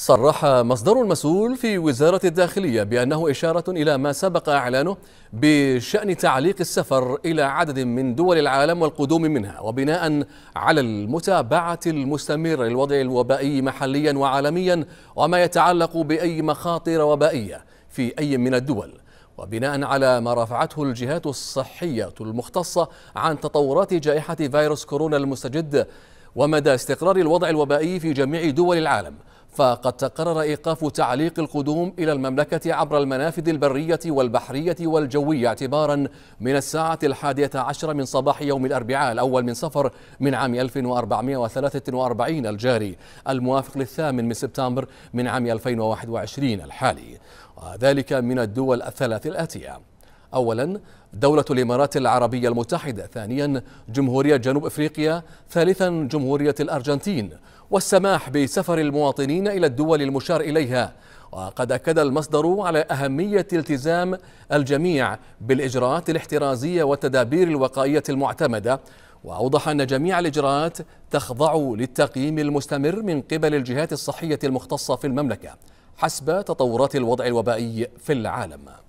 صرح مصدر مسؤول في وزارة الداخلية بأنه إشارة إلى ما سبق إعلانه بشأن تعليق السفر إلى عدد من دول العالم والقدوم منها وبناء على المتابعة المستمرة للوضع الوبائي محليا وعالميا وما يتعلق بأي مخاطر وبائية في أي من الدول وبناء على ما رفعته الجهات الصحية المختصة عن تطورات جائحة فيروس كورونا المستجد ومدى استقرار الوضع الوبائي في جميع دول العالم فقد تقرر إيقاف تعليق القدوم إلى المملكة عبر المنافذ البرية والبحرية والجوية اعتبارا من الساعة الحادية عشر من صباح يوم الأربعاء الأول من صفر من عام 1443 الجاري الموافق للثامن من سبتمبر من عام 2021 الحالي وذلك من الدول الثلاث الآتية أولا دولة الإمارات العربية المتحدة ثانيا جمهورية جنوب أفريقيا ثالثا جمهورية الأرجنتين والسماح بسفر المواطنين إلى الدول المشار إليها وقد أكد المصدر على أهمية التزام الجميع بالإجراءات الاحترازية والتدابير الوقائية المعتمدة وأوضح أن جميع الإجراءات تخضع للتقييم المستمر من قبل الجهات الصحية المختصة في المملكة حسب تطورات الوضع الوبائي في العالم